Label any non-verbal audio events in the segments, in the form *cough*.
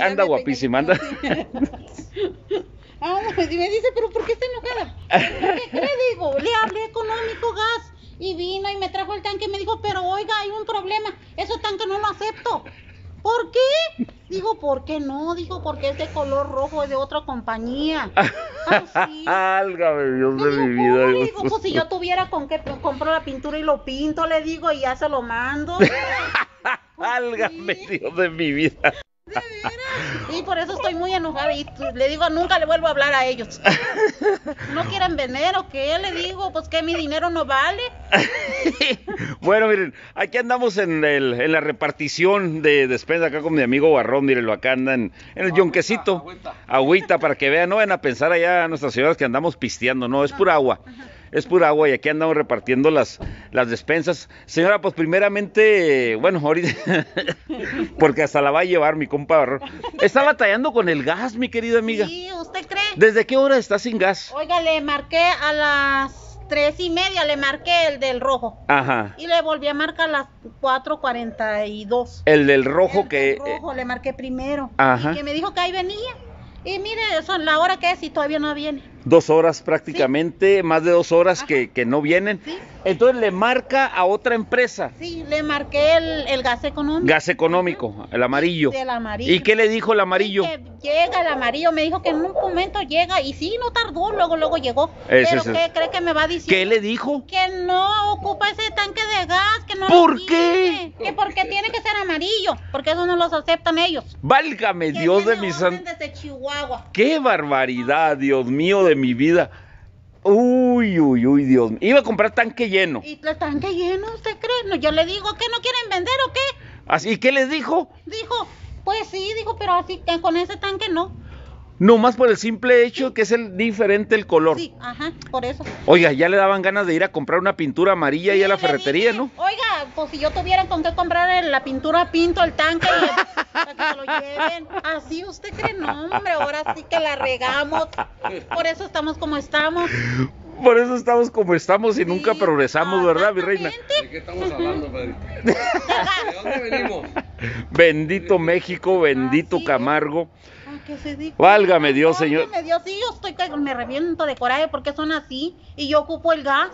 anda guapísima, anda. *laughs* ah, y me dice, pero ¿por qué está enojada? ¿Qué, le digo? Le hablé económico, gas, y vino y me trajo el tanque y me dijo, pero oiga, hay un problema, ese tanque no lo acepto. ¿Por qué? Digo, ¿por qué no? Dijo, porque es de color rojo, es de otra compañía. Así. *laughs* Ah, Álgame, Dios de mi vida. digo, pues si yo tuviera con qué pues, compro la pintura y lo pinto, le digo, y ya se lo mando. Álgame, *laughs* pues Dios de mi vida. Y por eso estoy muy enojada y le digo, nunca le vuelvo a hablar a ellos. ¿No quieren venir o qué? Le digo, pues que mi dinero no vale. *laughs* bueno, miren, aquí andamos en, el, en la repartición de despensa acá con mi amigo Barrón, mírenlo, acá andan en el yonquecito. Agüita. para que vean, no ven a pensar allá a nuestras señoras que andamos pisteando, no, es pura agua es pura agua y aquí andamos repartiendo las, las despensas. Señora, pues primeramente, bueno, ahorita, *laughs* porque hasta la va a llevar mi compa. Está batallando con el gas, mi querida amiga. Sí, ¿usted cree? ¿Desde qué hora está sin gas? Oiga, le marqué a las tres y media le marqué el del rojo. Ajá. Y le volví a marcar a las 4.42. El del rojo que... El eh, rojo le marqué primero. Ajá. Y que me dijo que ahí venía. Y mire, son la hora que es y todavía no viene dos horas prácticamente, más de dos horas que, no vienen. Entonces le marca a otra empresa. Sí, le marqué el, gas económico. Gas económico, el amarillo. el amarillo. ¿Y qué le dijo el amarillo? Que llega el amarillo, me dijo que en un momento llega y sí, no tardó, luego luego llegó. Pero ¿qué cree que me va a decir? ¿Qué le dijo? Que no ocupa ese tanque de gas, que no ¿Por qué? Que porque tiene que ser amarillo, porque eso no los aceptan ellos. Válgame Dios de mi san... Qué barbaridad, Dios mío de mi vida. Uy, uy, uy, Dios Iba a comprar tanque lleno. ¿Y el tanque lleno? ¿Usted cree? No, yo le digo, que no quieren vender o qué? ¿Así? ¿Y qué les dijo? Dijo, pues sí, dijo, pero así con ese tanque no. No más por el simple hecho que es el diferente el color. Sí, ajá, por eso. Oiga, ya le daban ganas de ir a comprar una pintura amarilla ahí a la ferretería, ¿no? Oiga, pues si yo tuviera con qué comprar la pintura pinto el tanque para que lo lleven. *laughs* Así usted cree, no, hombre, ahora sí que la regamos. Por eso estamos como estamos. Por eso estamos como estamos y nunca progresamos, ¿verdad, mi reina? ¿De qué estamos hablando, padre? *laughs* ¿De dónde venimos? Bendito México, bendito Camargo. ¿Qué se Válgame Dios, señor. Válgame Dios, sí, yo estoy me reviento de coraje porque son así y yo ocupo el gas.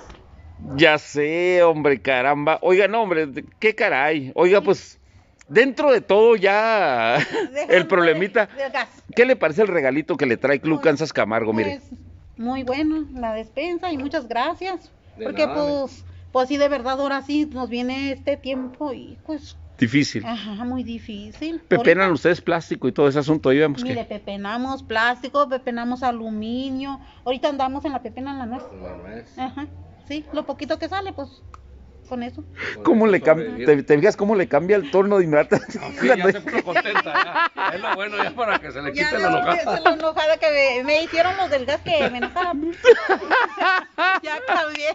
Ya sé, hombre, caramba. Oiga, no, hombre, qué caray. Oiga, pues dentro de todo ya *laughs* el problemita. ¿Qué le parece el regalito que le trae Club pues, Camargo? Mire. Pues, muy bueno, la despensa y muchas gracias. porque pues, pues sí, de verdad, ahora sí nos viene este tiempo y pues Difícil. Ajá, muy difícil. ¿Pepenan ustedes plástico y todo ese asunto? Ahí vemos Mire, pepenamos plástico, pepenamos aluminio. Ahorita andamos en la pepena en la nuez. La Ajá, sí, lo poquito que sale, pues con eso. ¿Cómo le cambia? ¿Te, fijas cómo le cambia el torno de inmediato? *laughs* ya se puso contenta, ya. Es lo bueno ya para que se le quite la enojada. Es enojada que me, hicieron los del gas que me enojaron. *laughs* *laughs* ya cambié.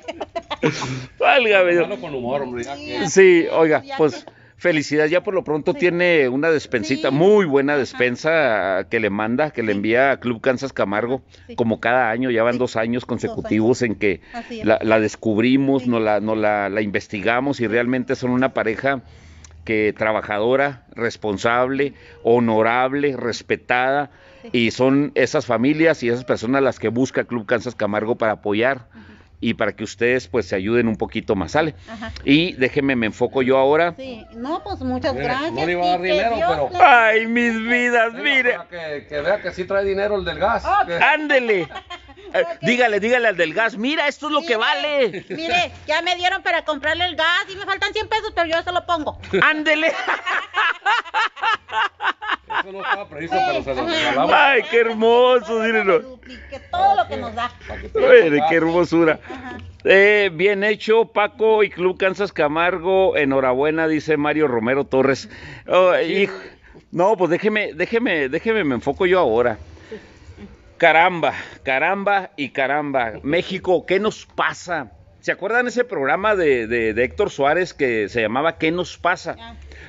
Válgame. con humor, hombre. Sí, oiga, pues... Felicidad ya por lo pronto tiene una despensita, muy buena despensa que le manda, que le envía a Club Kansas Camargo, como cada año, ya van dos años consecutivos en que la, descubrimos, nos, la, nos la, la, investigamos y realmente son una pareja que trabajadora, responsable, honorable, respetada, y son esas familias y esas personas las que busca Club Kansas Camargo para apoyar y para que ustedes pues se ayuden un poquito más, ¿sale? Ajá. Y déjenme, me enfoco yo ahora. Sí, no, pues muchas gracias. No iba a dar dinero, pero... Ay, mis vidas, mire. que, vea que sí trae dinero el del gas. Ándele. *laughs* Eh, dígale, dígale al del gas, mira, esto es lo que vale. Mire, ya me dieron para comprarle el gas y me faltan 100 pesos, pero yo se lo pongo. Ándele. Eso no estaba previsto, Ay, qué hermoso, mírenlo. Que todo lo que nos da. Ay, qué hermosura. Eh, bien hecho, Paco y Club Kansas Camargo. Enhorabuena, dice Mario Romero Torres. Oh, no, pues déjeme, déjeme, déjeme, me enfoco yo ahora. Caramba, caramba y caramba. México, ¿qué nos pasa? ¿Se acuerdan ese programa de, de, Héctor Suárez que se llamaba ¿Qué nos pasa?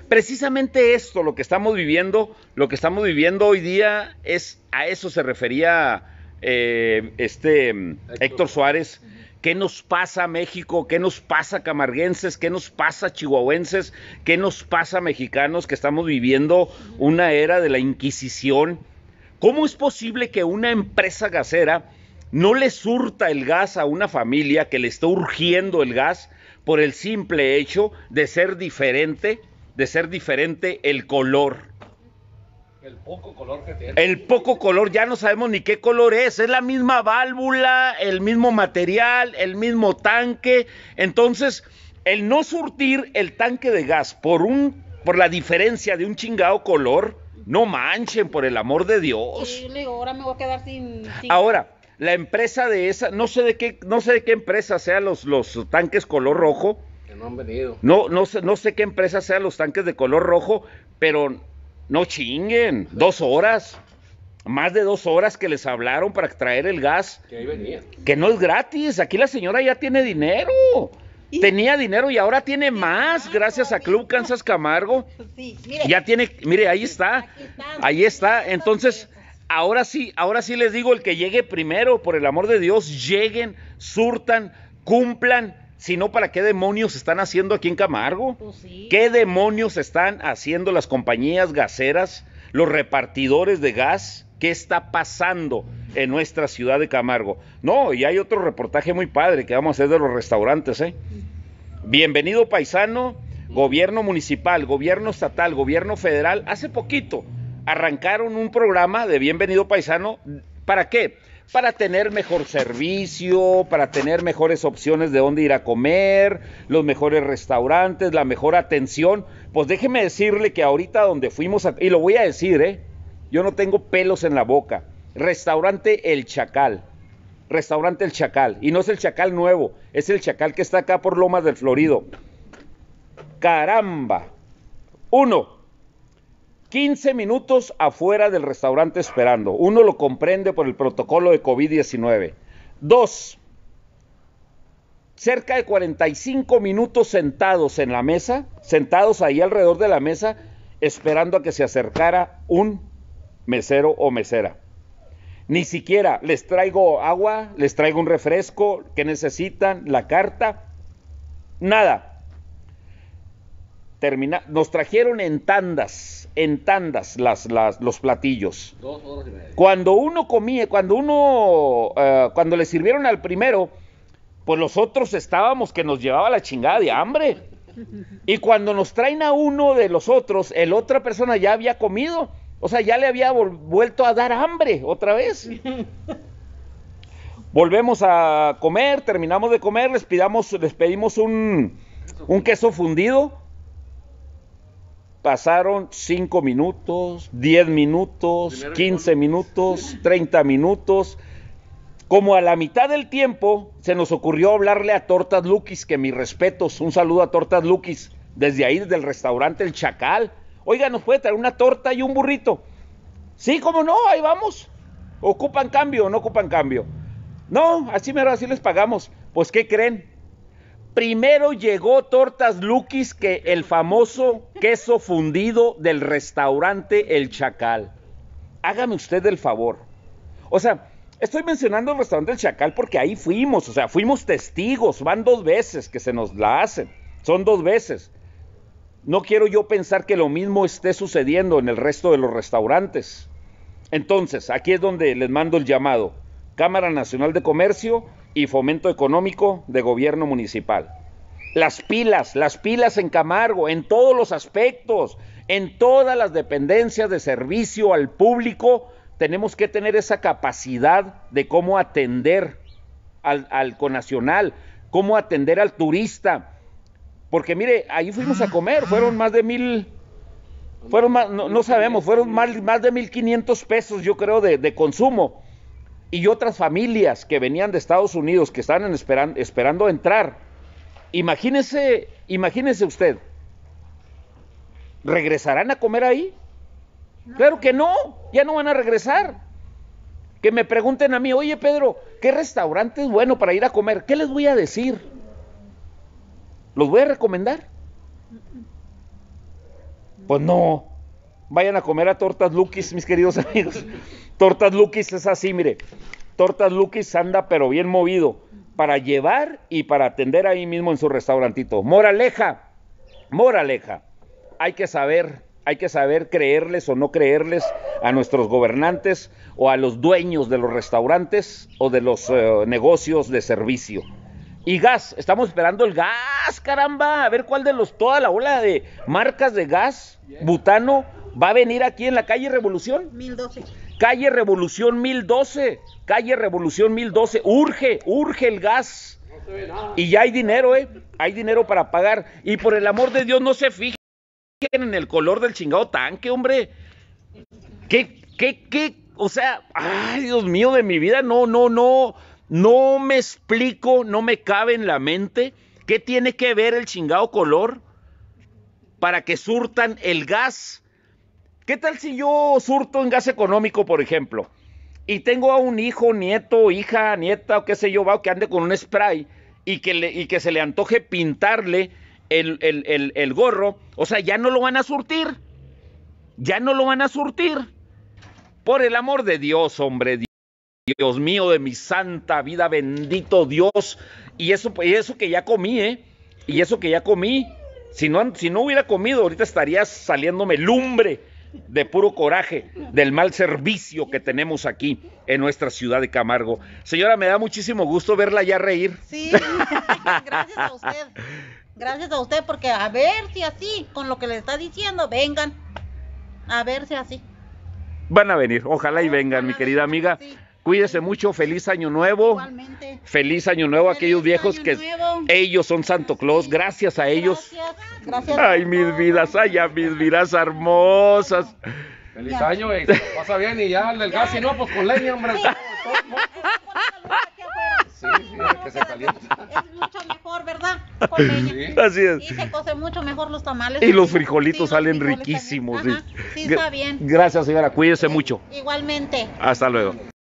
Precisamente esto, lo que estamos viviendo, lo que estamos viviendo hoy día, es a eso se refería eh, este Héctor, Suárez. ¿Qué nos pasa México? ¿Qué nos pasa camarguenses? ¿Qué nos pasa chihuahuenses? ¿Qué nos pasa mexicanos que estamos viviendo una era de la Inquisición? ¿Cómo es posible que una empresa gasera no le surta el gas a una familia que le está urgiendo el gas por el simple hecho de ser diferente, de ser diferente el color? El poco color que tiene. El poco color, ya no sabemos ni qué color es. Es la misma válvula, el mismo material, el mismo tanque. Entonces, el no surtir el tanque de gas por un por la diferencia de un chingado color, no manchen, por el amor de Dios. ahora la empresa de esa, no sé de qué, no sé de qué empresa sean los, los tanques color rojo. Que no han venido. No, sé, no sé qué empresa sean los tanques de color rojo, pero no chinguen. Dos horas. Más de dos horas que les hablaron para traer el gas. Que ahí venía. Que no es gratis. Aquí la señora ya tiene dinero. Tenía dinero y ahora tiene más, gracias a Club Kansas Camargo. Ya tiene, mire, ahí está, ahí está. Entonces, ahora sí, ahora sí les digo, el que llegue primero, por el amor de Dios, lleguen, surtan, cumplan. Si no, ¿para qué demonios están haciendo aquí en Camargo? Pues ¿Qué demonios están haciendo las compañías gaseras, los repartidores de gas? ¿Qué está pasando? en nuestra ciudad de Camargo. No, y hay otro reportaje muy padre que vamos a hacer de los restaurantes, ¿eh? Bienvenido paisano, gobierno municipal, gobierno estatal, gobierno federal, hace poquito arrancaron un programa de Bienvenido Paisano, ¿para qué? para tener mejor servicio, para tener mejores opciones de dónde ir a comer, los mejores restaurantes, la mejor atención. Pues déjeme decirle que ahorita donde fuimos, y lo voy a decir, ¿eh? yo no tengo pelos en la boca. Restaurante El Chacal. Restaurante El Chacal. Y no es el Chacal nuevo, es el Chacal que está acá por Lomas del Florido. Caramba. Uno, 15 minutos afuera del restaurante esperando. Uno lo comprende por el protocolo de COVID-19. Dos, cerca de 45 minutos sentados en la mesa, sentados ahí alrededor de la mesa, esperando a que se acercara un mesero o mesera. Ni siquiera les traigo agua, les traigo un refresco que necesitan, la carta, nada. Termina nos trajeron en tandas, en tandas las, los platillos. Cuando uno comía, cuando uno, eh, cuando le sirvieron al primero, pues los otros estábamos que nos llevaba la chingada de hambre. *laughs* Y cuando nos traen a uno de los otros, el otra persona ya había comido. O sea, ya le había vuelto a dar hambre otra vez. *laughs* Volvemos a comer, terminamos de comer, les, pedimos un, queso fundido. Pasaron 5 minutos, 10 minutos, 15 minutos, 30 minutos. Como a la mitad del tiempo se nos ocurrió hablarle a Tortas Luquis, que mis respetos, un saludo a Tortas Luquis, desde ahí, desde el restaurante El Chacal. Oiga, ¿nos puede traer una torta y un burrito? Sí, cómo no, ahí vamos. ¿Ocupan cambio o no ocupan cambio? No, así mero, así les pagamos. Pues, ¿qué creen? Primero llegó Tortas Luquis que el famoso queso fundido del restaurante El Chacal. Hágame usted el favor. O sea, estoy mencionando el restaurante El Chacal porque ahí fuimos, o sea, fuimos testigos, van dos veces que se nos la hacen, son dos veces. No quiero yo pensar que lo mismo esté sucediendo en el resto de los restaurantes. Entonces, aquí es donde les mando el llamado. Cámara Nacional de Comercio y Fomento Económico de Gobierno Municipal. Las pilas, las pilas en Camargo, en todos los aspectos, en todas las dependencias de servicio al público, tenemos que tener esa capacidad de cómo atender al, conacional, cómo atender al turista, porque mire, ahí fuimos a comer, fueron más de mil, fueron no, sabemos, fueron más, de mil quinientos pesos, yo creo, de, consumo. Y otras familias que venían de Estados Unidos, que estaban esperando entrar. Imagínese, imagínese usted, ¿regresarán a comer ahí? Claro que no, ya no van a regresar. Que me pregunten a mí, oye Pedro, ¿qué restaurante es bueno para ir a comer? ¿Qué les voy a decir? ¿Los voy a recomendar? Pues no. Vayan a comer a Tortas Lukis, mis queridos amigos. Tortas Luquis es así, mire. Tortas Luquis anda pero bien movido para llevar y para atender ahí mismo en su restaurantito. Moraleja, moraleja. Hay que saber, hay que saber creerles o no creerles a nuestros gobernantes o a los dueños de los restaurantes o de los eh, negocios de servicio. Y gas, estamos esperando el gas, caramba. A ver cuál de los, toda la ola de marcas de gas, butano, va a venir aquí en la calle Revolución. 1012. Calle Revolución 1012. Calle Revolución 1012. Urge, urge el gas. Y ya hay dinero, ¿eh? Hay dinero para pagar. Y por el amor de Dios, no se fijen en el color del chingado tanque, hombre. ¿Qué, qué, qué? O sea, ay, Dios mío de mi vida, no, no, no. No me explico, no me cabe en la mente qué tiene que ver el chingado color para que surtan el gas. ¿Qué tal si yo surto en gas económico, por ejemplo? Y tengo a un hijo, nieto, hija, nieta o qué sé yo, va, que ande con un spray y que, se le antoje pintarle el, el gorro. O sea, ya no lo van a surtir. Ya no lo van a surtir. Por el amor de Dios, hombre. Dios mío, de mi santa vida, bendito Dios. Y eso, y eso que ya comí, ¿eh? Y eso que ya comí. Si no, si no hubiera comido, ahorita estaría saliéndome lumbre de puro coraje del mal servicio que tenemos aquí en nuestra ciudad de Camargo. Señora, me da muchísimo gusto verla ya reír. Sí, gracias a usted. Gracias a usted, porque a ver si así, con lo que le está diciendo, vengan. A ver si así. Van a venir, ojalá y vengan, mi querida amiga. Cuídese mucho, feliz año nuevo. Igualmente. Feliz año nuevo a aquellos viejos que ellos son Santo Claus, gracias a ellos. Gracias. gracias ay, mis vidas, ay, mis vidas hermosas. Feliz año, eh. pasa bien y ya el gas y no, pues con leña, hombre. Sí, sí, es que se Es mucho mejor, ¿verdad? Con leña. Así es. Y se cose mucho mejor los tamales. Y los frijolitos salen riquísimos. sí, está bien. Gracias, señora. Cuídese mucho. Igualmente. Hasta luego.